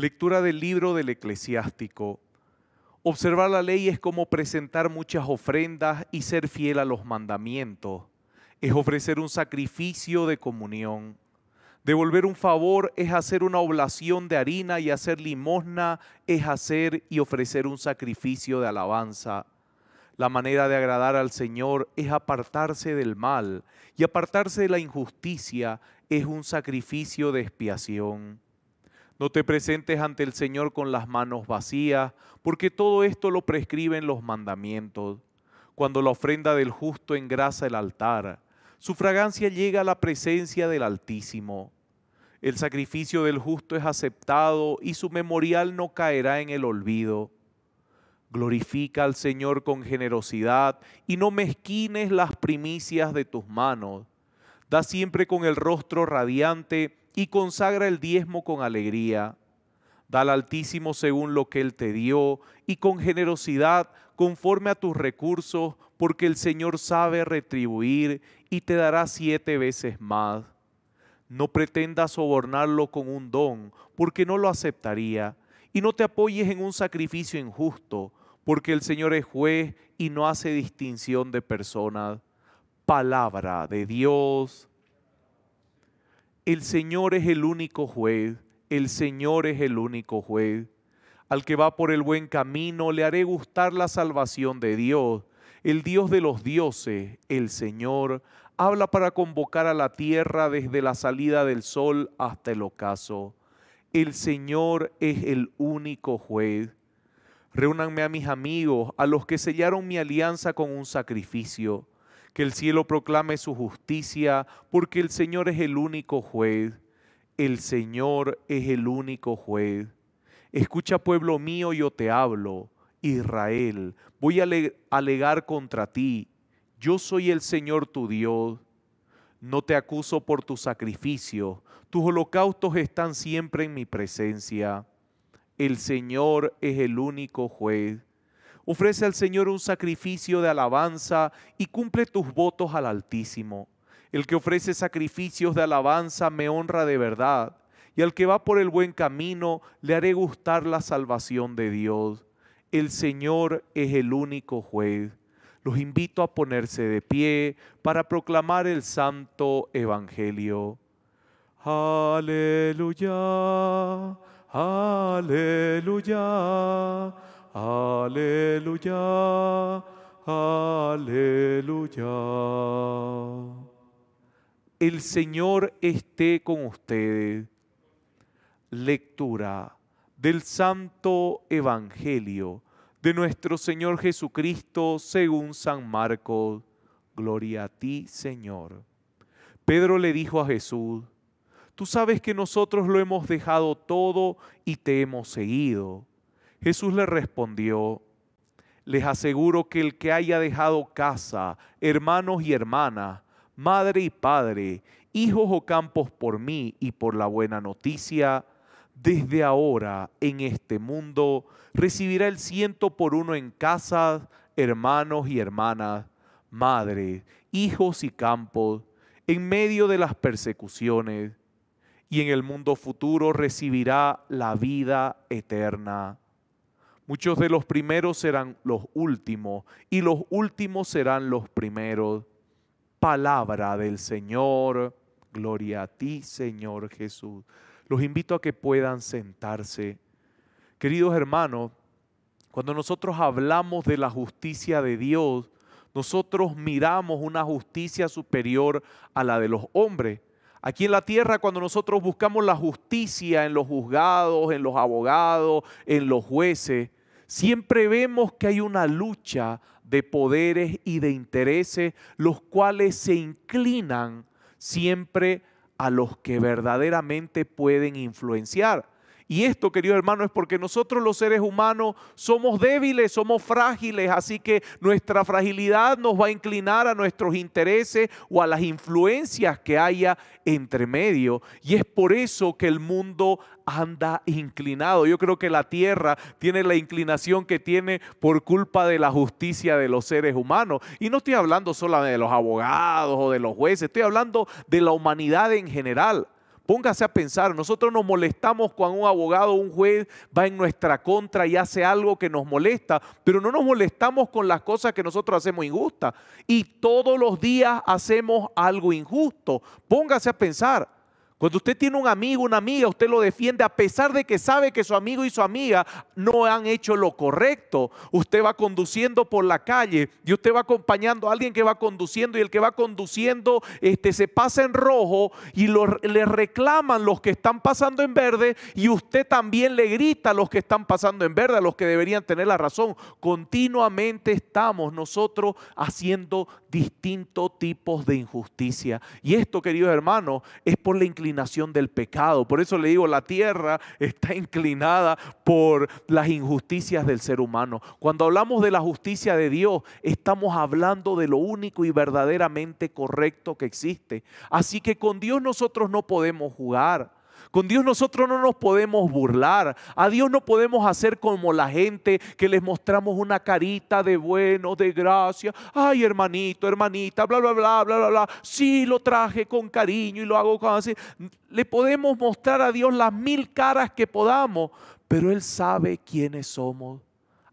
Lectura del libro del eclesiástico. Observar la ley es como presentar muchas ofrendas y ser fiel a los mandamientos. Es ofrecer un sacrificio de comunión. Devolver un favor es hacer una oblación de harina y hacer limosna es hacer y ofrecer un sacrificio de alabanza. La manera de agradar al Señor es apartarse del mal y apartarse de la injusticia es un sacrificio de expiación. No te presentes ante el Señor con las manos vacías, porque todo esto lo prescriben los mandamientos. Cuando la ofrenda del justo engrasa el altar, su fragancia llega a la presencia del Altísimo. El sacrificio del justo es aceptado y su memorial no caerá en el olvido. Glorifica al Señor con generosidad y no mezquines las primicias de tus manos. Da siempre con el rostro radiante y consagra el diezmo con alegría. Da al Altísimo según lo que Él te dio y con generosidad conforme a tus recursos, porque el Señor sabe retribuir y te dará siete veces más. No pretendas sobornarlo con un don, porque no lo aceptaría, y no te apoyes en un sacrificio injusto, porque el Señor es juez y no hace distinción de personas. Palabra de Dios, el Señor es el único juez, el Señor es el único juez. Al que va por el buen camino le haré gustar la salvación de Dios. El Dios de los dioses, el Señor, habla para convocar a la tierra desde la salida del sol hasta el ocaso. El Señor es el único juez. Reúnanme a mis amigos, a los que sellaron mi alianza con un sacrificio que el cielo proclame su justicia, porque el Señor es el único juez. El Señor es el único juez. Escucha pueblo mío, yo te hablo, Israel, voy a alegar contra ti. Yo soy el Señor tu Dios. No te acuso por tu sacrificio, tus holocaustos están siempre en mi presencia. El Señor es el único juez. Ofrece al Señor un sacrificio de alabanza y cumple tus votos al Altísimo. El que ofrece sacrificios de alabanza me honra de verdad, y al que va por el buen camino le haré gustar la salvación de Dios. El Señor es el único juez. Los invito a ponerse de pie para proclamar el santo evangelio. Aleluya, aleluya aleluya, aleluya. El Señor esté con ustedes. Lectura del Santo Evangelio de nuestro Señor Jesucristo según San Marcos. Gloria a ti, Señor. Pedro le dijo a Jesús, Tú sabes que nosotros lo hemos dejado todo y te hemos seguido. Jesús le respondió, les aseguro que el que haya dejado casa, hermanos y hermanas, madre y padre, hijos o campos por mí y por la buena noticia, desde ahora en este mundo recibirá el ciento por uno en casa, hermanos y hermanas, madre, hijos y campos, en medio de las persecuciones, y en el mundo futuro recibirá la vida eterna. Muchos de los primeros serán los últimos y los últimos serán los primeros. Palabra del Señor, gloria a ti Señor Jesús. Los invito a que puedan sentarse. Queridos hermanos, cuando nosotros hablamos de la justicia de Dios, nosotros miramos una justicia superior a la de los hombres. Aquí en la tierra, cuando nosotros buscamos la justicia en los juzgados, en los abogados, en los jueces, Siempre vemos que hay una lucha de poderes y de intereses, los cuales se inclinan siempre a los que verdaderamente pueden influenciar. Y esto, querido hermano, es porque nosotros los seres humanos somos débiles, somos frágiles, así que nuestra fragilidad nos va a inclinar a nuestros intereses o a las influencias que haya entre medio. Y es por eso que el mundo anda inclinado. Yo creo que la tierra tiene la inclinación que tiene por culpa de la justicia de los seres humanos. Y no estoy hablando solamente de los abogados o de los jueces, estoy hablando de la humanidad en general. Póngase a pensar, nosotros nos molestamos cuando un abogado o un juez va en nuestra contra y hace algo que nos molesta, pero no nos molestamos con las cosas que nosotros hacemos injustas. Y todos los días hacemos algo injusto. Póngase a pensar, cuando usted tiene un amigo, una amiga, usted lo defiende a pesar de que sabe que su amigo y su amiga no han hecho lo correcto. Usted va conduciendo por la calle y usted va acompañando a alguien que va conduciendo y el que va conduciendo este, se pasa en rojo y le reclaman los que están pasando en verde y usted también le grita a los que están pasando en verde, a los que deberían tener la razón. Continuamente estamos nosotros haciendo distintos tipos de injusticia. Y esto, queridos hermanos, es por la inclinación del pecado. Por eso le digo, la tierra está inclinada por las injusticias del ser humano. Cuando hablamos de la justicia de Dios, estamos hablando de lo único y verdaderamente correcto que existe. Así que con Dios nosotros no podemos jugar. Con Dios nosotros no nos podemos burlar. A Dios no podemos hacer como la gente que les mostramos una carita de bueno, de gracia. Ay, hermanito, hermanita, bla, bla, bla, bla, bla, bla. Sí, lo traje con cariño y lo hago con así. Le podemos mostrar a Dios las mil caras que podamos, pero Él sabe quiénes somos.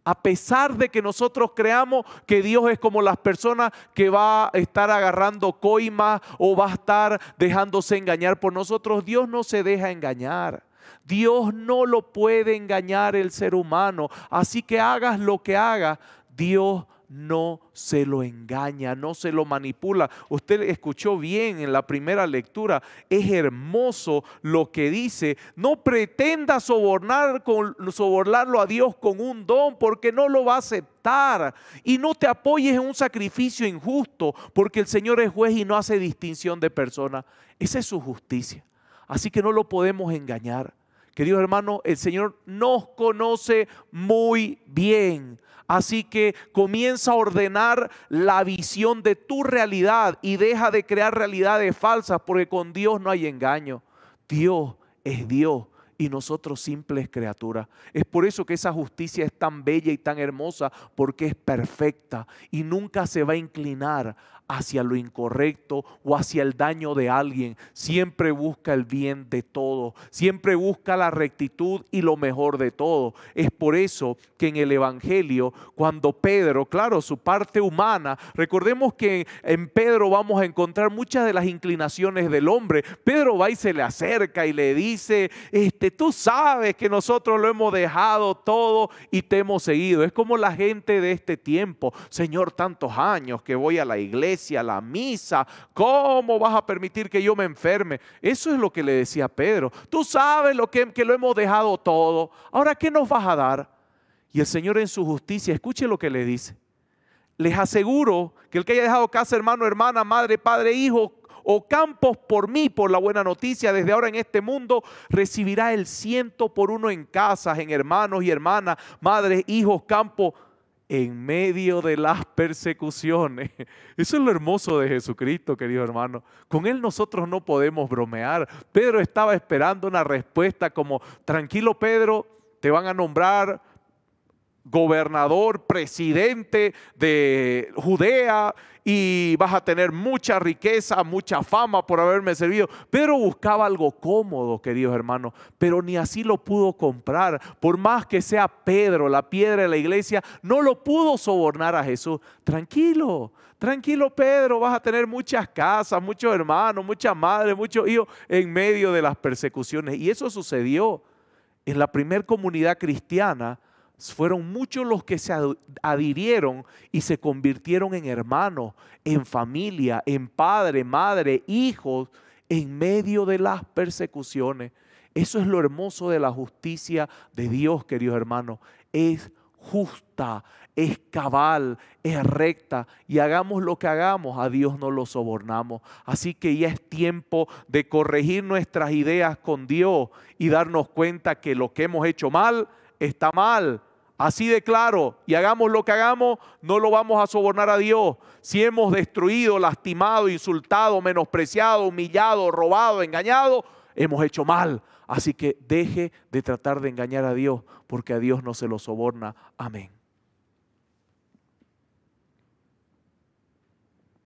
A pesar de que nosotros creamos que Dios es como las personas que va a estar agarrando coimas o va a estar dejándose engañar por nosotros, Dios no se deja engañar. Dios no lo puede engañar el ser humano. Así que hagas lo que hagas, Dios no se lo engaña, no se lo manipula. Usted escuchó bien en la primera lectura, es hermoso lo que dice, no pretenda sobornar sobornarlo a Dios con un don porque no lo va a aceptar y no te apoyes en un sacrificio injusto porque el Señor es juez y no hace distinción de persona. Esa es su justicia. Así que no lo podemos engañar. Queridos hermano, el Señor nos conoce muy bien. Así que comienza a ordenar la visión de tu realidad y deja de crear realidades falsas porque con Dios no hay engaño. Dios es Dios y nosotros simples criaturas. Es por eso que esa justicia es tan bella y tan hermosa, porque es perfecta y nunca se va a inclinar hacia lo incorrecto o hacia el daño de alguien. Siempre busca el bien de todo. Siempre busca la rectitud y lo mejor de todo. Es por eso que en el Evangelio, cuando Pedro, claro, su parte humana, recordemos que en Pedro vamos a encontrar muchas de las inclinaciones del hombre. Pedro va y se le acerca y le dice, este, tú sabes que nosotros lo hemos dejado todo y te hemos seguido. Es como la gente de este tiempo. Señor, tantos años que voy a la iglesia la misa. ¿Cómo vas a permitir que yo me enferme? Eso es lo que le decía Pedro. Tú sabes lo que, que lo hemos dejado todo. Ahora, ¿qué nos vas a dar? Y el Señor en su justicia, escuche lo que le dice. Les aseguro que el que haya dejado casa, hermano, hermana, madre, padre, hijo, o campos por mí, por la buena noticia, desde ahora en este mundo, recibirá el ciento por uno en casas, en hermanos y hermanas, madres, hijos, campos en medio de las persecuciones. Eso es lo hermoso de Jesucristo, querido hermano. Con Él nosotros no podemos bromear. Pedro estaba esperando una respuesta como, tranquilo Pedro, te van a nombrar gobernador, presidente de Judea y vas a tener mucha riqueza, mucha fama por haberme servido. Pero buscaba algo cómodo, queridos hermanos, pero ni así lo pudo comprar. Por más que sea Pedro, la piedra de la iglesia, no lo pudo sobornar a Jesús. Tranquilo, tranquilo Pedro, vas a tener muchas casas, muchos hermanos, muchas madres, muchos hijos en medio de las persecuciones. Y eso sucedió en la primer comunidad cristiana fueron muchos los que se adhirieron y se convirtieron en hermanos, en familia, en padre, madre, hijos, en medio de las persecuciones. Eso es lo hermoso de la justicia de Dios, queridos hermanos. Es justa, es cabal, es recta. Y hagamos lo que hagamos, a Dios no lo sobornamos. Así que ya es tiempo de corregir nuestras ideas con Dios y darnos cuenta que lo que hemos hecho mal está mal. Así de claro, y hagamos lo que hagamos, no lo vamos a sobornar a Dios. Si hemos destruido, lastimado, insultado, menospreciado, humillado, robado, engañado, hemos hecho mal. Así que deje de tratar de engañar a Dios, porque a Dios no se lo soborna. Amén.